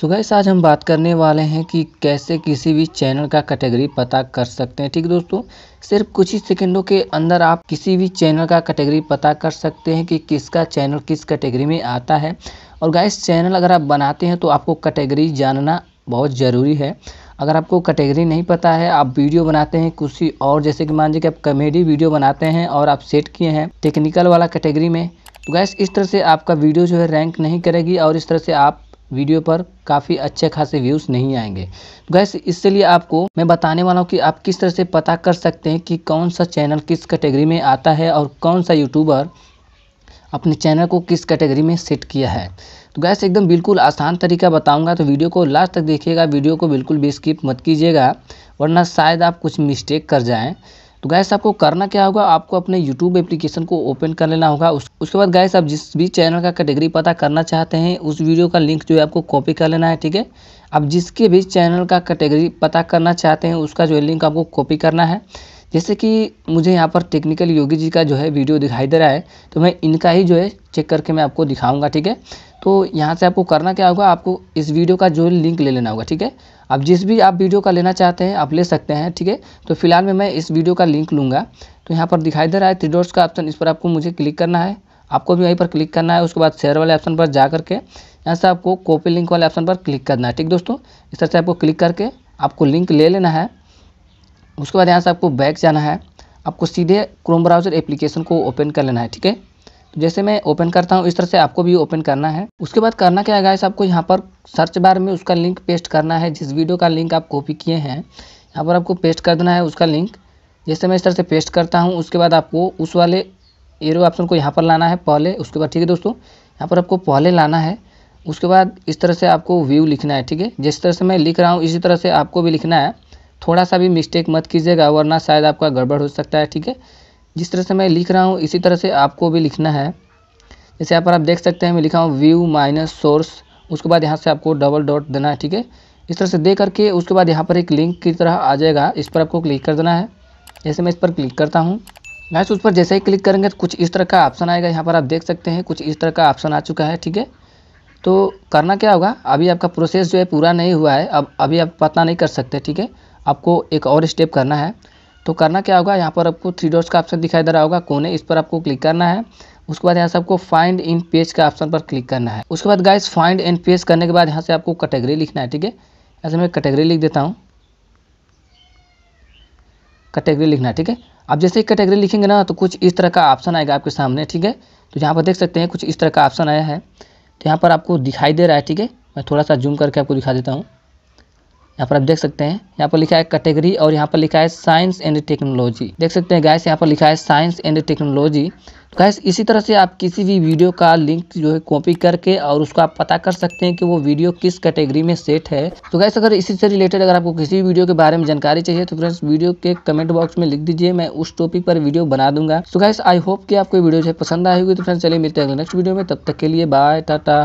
सो gas आज हम बात करने वाले हैं कि कैसे किसी भी चैनल का कैटेगरी पता कर सकते हैं ठीक दोस्तों सिर्फ कुछ ही सेकंडों के अंदर आप किसी भी चैनल का कैटेगरी पता कर सकते हैं कि किसका चैनल किस कैटेगरी में आता है और गैस चैनल अगर आप बनाते हैं तो आपको कैटेगरी जानना बहुत ज़रूरी है अगर आपको कैटेगरी नहीं पता है आप वीडियो बनाते हैं कुछ और जैसे कि मान लीजिए कि आप कॉमेडी वीडियो बनाते हैं और आप सेट किए हैं टेक्निकल वाला कैटेगरी में तो गैस इस तरह से आपका वीडियो जो है रैंक नहीं करेगी और इस तरह से आप वीडियो पर काफ़ी अच्छे खासे व्यूज़ नहीं आएंगे गैस इसलिए आपको मैं बताने वाला हूँ कि आप किस तरह से पता कर सकते हैं कि कौन सा चैनल किस कैटेगरी में आता है और कौन सा यूट्यूबर अपने चैनल को किस कैटेगरी में सेट किया है तो गैस एकदम बिल्कुल आसान तरीका बताऊंगा तो वीडियो को लास्ट तक देखिएगा वीडियो को बिल्कुल भी स्किप मत कीजिएगा वरना शायद आप कुछ मिस्टेक कर जाएँ तो गैस आपको करना क्या होगा आपको अपने यूट्यूब एप्लीकेशन को ओपन कर लेना होगा उस, उसके बाद गैस आप जिस भी चैनल का कैटेगरी पता करना चाहते हैं उस वीडियो का लिंक जो है आपको कॉपी कर लेना है ठीक है आप जिसके भी चैनल का कैटेगरी पता करना चाहते हैं उसका जो है लिंक आपको कॉपी करना है जैसे कि मुझे यहाँ पर टेक्निकल योगी जी का जो है वीडियो दिखाई दे रहा है तो मैं इनका ही जो है चेक करके मैं आपको दिखाऊंगा ठीक है तो यहाँ से आपको करना क्या होगा आपको इस वीडियो का जो लिंक ले लेना होगा ठीक है आप जिस भी आप वीडियो का लेना चाहते हैं आप ले सकते हैं ठीक है तो फिलहाल में मैं इस वीडियो का लिंक लूँगा तो यहाँ पर दिखाई दे रहा है थ्री डॉट्स का ऑप्शन इस पर आपको मुझे क्लिक करना है आपको भी वहीं पर क्लिक करना है उसके बाद शेयर वाले ऑप्शन पर जा करके यहाँ से आपको कॉपी लिंक वाले ऑप्शन पर क्लिक करना है ठीक दोस्तों इस तरह से आपको क्लिक करके आपको लिंक ले लेना है उसके बाद यहाँ से आपको बैक जाना है आपको सीधे क्रोम ब्राउज़र एप्लीकेशन को ओपन कर लेना है ठीक है जैसे मैं ओपन करता हूँ इस तरह से आपको भी ओपन करना है उसके बाद करना क्या है गाइस आपको यहाँ पर सर्च बार में उसका लिंक पेस्ट करना है जिस वीडियो का लिंक आप कॉपी किए हैं यहाँ पर आपको पेस्ट कर देना है उसका लिंक जैसे मैं इस तरह से पेस्ट करता हूँ उसके बाद आपको उस वाले एरो ऑप्शन को यहाँ पर लाना है पहले उसके बाद ठीक है दोस्तों यहाँ पर आपको पहले लाना है उसके बाद इस तरह से आपको व्यू लिखना है ठीक है जिस तरह से मैं लिख रहा हूँ इसी तरह से आपको भी लिखना है थोड़ा सा भी मिस्टेक मत कीजिएगा वरना शायद आपका गड़बड़ हो सकता है ठीक है जिस तरह से मैं लिख रहा हूँ इसी तरह से आपको भी लिखना है जैसे यहाँ पर आप देख सकते हैं मैं लिखा हूँ व्यू माइनस सोर्स उसके बाद यहाँ से आपको डबल डॉट देना है ठीक है इस तरह से दे करके उसके बाद यहाँ पर एक लिंक की तरह आ जाएगा इस पर आपको क्लिक कर देना है जैसे मैं इस पर क्लिक करता हूँ गैस उस पर जैसे ही क्लिक करेंगे तो कुछ इस तरह का ऑप्शन आएगा यहाँ पर आप देख सकते हैं कुछ इस तरह का ऑप्शन आ चुका है ठीक है तो करना क्या होगा अभी आपका प्रोसेस जो है पूरा नहीं हुआ है अब अभी आप पता नहीं कर सकते ठीक है आपको एक और स्टेप करना है तो करना क्या होगा यहाँ पर आपको थ्री डॉट्स का ऑप्शन दिखाई दे रहा होगा कोने इस पर आपको क्लिक करना है उसके बाद यहाँ से आपको फाइंड इन पेज का ऑप्शन पर क्लिक करना है उसके बाद गाइस फाइंड एंड पेज करने के बाद यहाँ से आपको कैटेगरी लिखना है ठीक है ऐसे मैं कैटेगरी लिख देता हूँ कैटेगरी लिखना है ठीक है आप जैसे ही कैटेगरी लिखेंगे ना तो कुछ इस तरह का ऑप्शन आएगा आपके सामने ठीक है तो यहाँ पर देख सकते हैं कुछ इस तरह का ऑप्शन आया है तो यहाँ पर आपको दिखाई दे रहा है ठीक है मैं थोड़ा सा जूम करके आपको दिखा देता हूँ यहाँ पर आप देख सकते हैं यहाँ पर लिखा है कैटेगरी और यहाँ पर लिखा है साइंस एंड टेक्नोलॉजी देख सकते हैं गैस यहाँ पर लिखा है साइंस एंड टेक्नोलॉजी तो गैस इसी तरह से आप किसी भी वीडियो का लिंक जो है कॉपी करके और उसको आप पता कर सकते हैं कि वो वीडियो किस कैटेगरी में सेट है तो गैस अगर इसी से रिलेटेड अगर आपको किसी भी वीडियो के बारे में जानकारी चाहिए तो फ्रेंड्स वीडियो के कमेंट बॉक्स में लिख दीजिए मैं उस टॉपिक पर वीडियो बना दूंगा तो गैस आई होप कि आपको वीडियो जो है पसंद आई होगी तो फ्रेंड्स चलिए मिलते हैं नेक्स्ट वीडियो में तब तक के लिए बाय टाटा